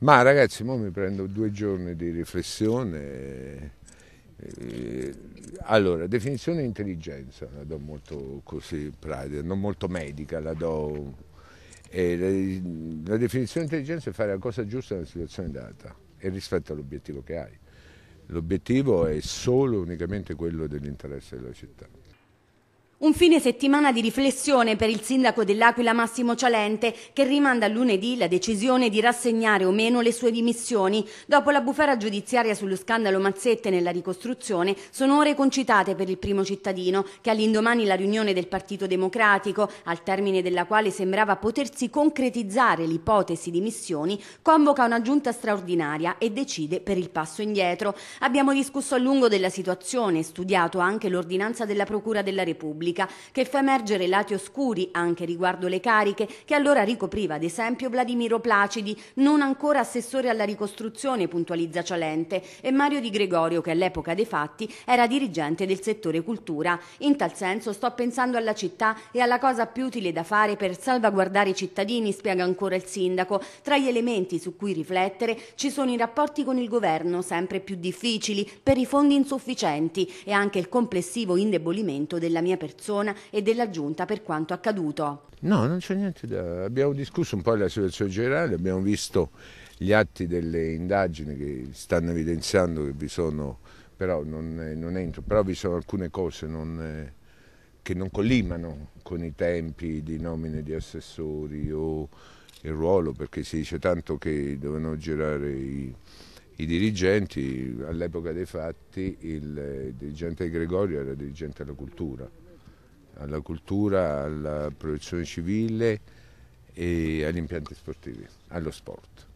Ma ragazzi, ora mi prendo due giorni di riflessione. Eh, allora, definizione di intelligenza la do molto così pratica, non molto medica, la do. E eh, la, definizione di intelligenza è fare la cosa giusta nella situazione data e rispetto all'obiettivo che hai. L'obiettivo è solo e unicamente quello dell'interesse della città. Un fine settimana di riflessione per il sindaco dell'Aquila Massimo Cialente che rimanda a lunedì la decisione di rassegnare o meno le sue dimissioni. Dopo la bufera giudiziaria sullo scandalo Mazzette nella ricostruzione sono ore concitate per il primo cittadino che all'indomani la riunione del Partito Democratico, al termine della quale sembrava potersi concretizzare l'ipotesi di missioni, convoca una giunta straordinaria e decide per il passo indietro. Abbiamo discusso a lungo della situazione e studiato anche l'ordinanza della Procura della Repubblica pubblica che fa emergere lati oscuri anche riguardo le cariche che allora ricopriva ad esempio Vladimiro Placidi, non ancora assessore alla ricostruzione, puntualizza Cialente, e Mario Di Gregorio che all'epoca dei fatti era dirigente del settore cultura. In tal senso sto pensando alla città e alla cosa più utile da fare per salvaguardare i cittadini, spiega ancora il sindaco. Tra gli elementi su cui riflettere ci sono i rapporti con il governo, sempre più difficili, per i fondi insufficienti e anche il complessivo indebolimento della mia persona persona e della giunta per quanto accaduto. No, non c'è niente da... Abbiamo discusso un po' la situazione generale, abbiamo visto gli atti delle indagini che stanno evidenziando che vi sono, però non, non entro, però vi sono alcune cose non, eh, che non collimano con i tempi di nomine di assessori o il ruolo, perché si dice tanto che dovevano girare i, i dirigenti, all'epoca dei fatti il, il eh, dirigente Gregorio era dirigente della cultura alla cultura, alla protezione civile e agli impianti sportivi, allo sport.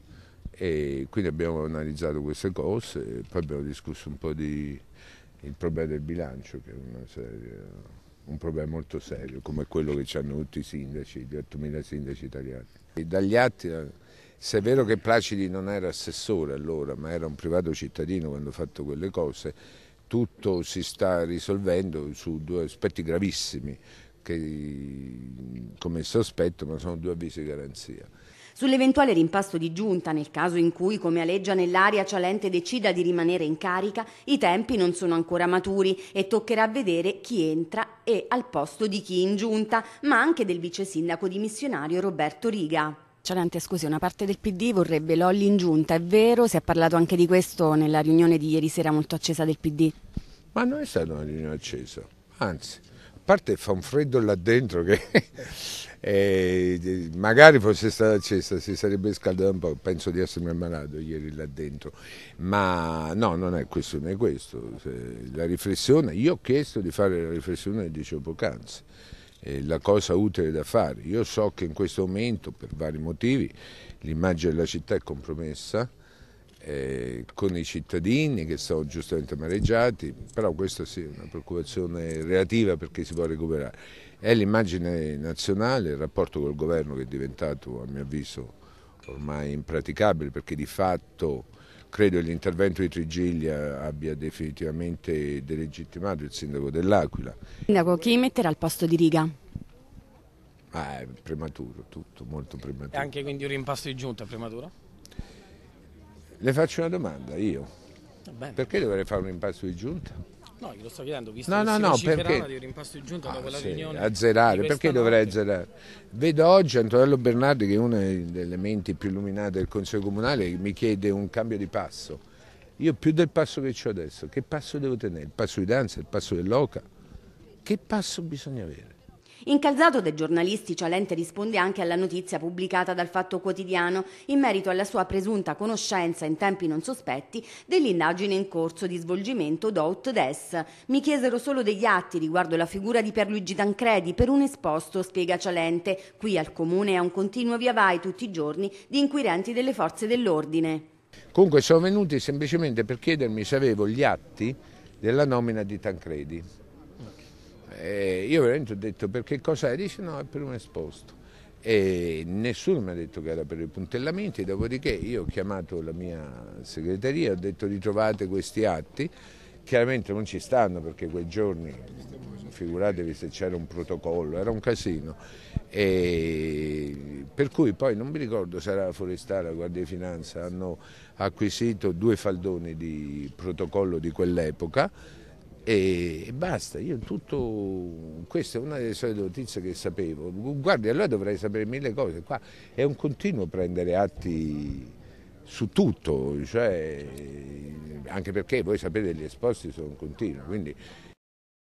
E quindi abbiamo analizzato queste cose, poi abbiamo discusso un po' del problema del bilancio, che è seria, un problema molto serio, come quello che hanno tutti i sindaci, gli 8.000 sindaci italiani. E dagli atti, se è vero che Placidi non era assessore allora, ma era un privato cittadino quando ha fatto quelle cose, tutto si sta risolvendo su due aspetti gravissimi, che, come sospetto, ma sono due avvisi di garanzia. Sull'eventuale rimpasto di giunta, nel caso in cui, come aleggia nell'aria, Cialente decida di rimanere in carica, i tempi non sono ancora maturi e toccherà vedere chi entra e al posto di chi in giunta, ma anche del vice sindaco dimissionario Roberto Riga. Cialente, scusi, una parte del PD vorrebbe Lolli in giunta, è vero? Si è parlato anche di questo nella riunione di ieri sera molto accesa del PD? Ma non è stata una riunione accesa, anzi, a parte fa un freddo là dentro che eh, magari fosse stata accesa si sarebbe scaldata un po', penso di essermi ammalato ieri là dentro, ma no, non è questo né questo, la riflessione, io ho chiesto di fare la riflessione, dicevo poc'anzi la cosa utile da fare. Io so che in questo momento, per vari motivi, l'immagine della città è compromessa eh, con i cittadini che sono giustamente amareggiati, però questa sì, è una preoccupazione relativa perché si può recuperare. È l'immagine nazionale, il rapporto col governo che è diventato, a mio avviso, ormai impraticabile perché di fatto credo che l'intervento di Trigiglia abbia definitivamente delegittimato il sindaco dell'Aquila. Sindaco, chi metterà al posto di Riga? Ah, è prematuro, tutto molto prematuro. E anche quindi un rimpasto di giunta prematuro? Le faccio una domanda, io. Vabbè. Perché dovrei fare un rimpasto di giunta? No, glielo sto chiedendo, visto no, che no, no, perché... di un impasto di giunta ah, da quella sì, riunione. Azzerare, perché dovrei azzerare? Vedo oggi Antonello Bernardi, che è una delle menti più illuminate del Consiglio Comunale, mi chiede un cambio di passo. Io più del passo che ho adesso, che passo devo tenere? Il passo di danza, il passo dell'oca? Che passo bisogna avere? Incalzato dai giornalisti, Cialente risponde anche alla notizia pubblicata dal Fatto Quotidiano in merito alla sua presunta conoscenza in tempi non sospetti dell'indagine in corso di svolgimento Dout Des. Mi chiesero solo degli atti riguardo la figura di Pierluigi Tancredi per un esposto, spiega Cialente. Qui al comune è un continuo via vai tutti i giorni di inquirenti delle forze dell'ordine. Comunque sono venuti semplicemente per chiedermi se avevo gli atti della nomina di Tancredi e eh, io veramente ho detto perché cosa è? Dice no, è per un esposto. E nessuno mi ha detto che era per i puntellamenti, dopodiché io ho chiamato la mia segreteria, ho detto ritrovate questi atti, chiaramente non ci stanno perché quei giorni, figuratevi se c'era un protocollo, era un casino. E per cui poi non mi ricordo se era la Forestale la Guardia di Finanza hanno acquisito due faldoni di protocollo di quell'epoca e, basta, io tutto, questa è una delle solite notizie che sapevo, guardi allora dovrei sapere mille cose, qua è un continuo prendere atti su tutto, cioè, anche perché voi sapete gli esposti sono continui, quindi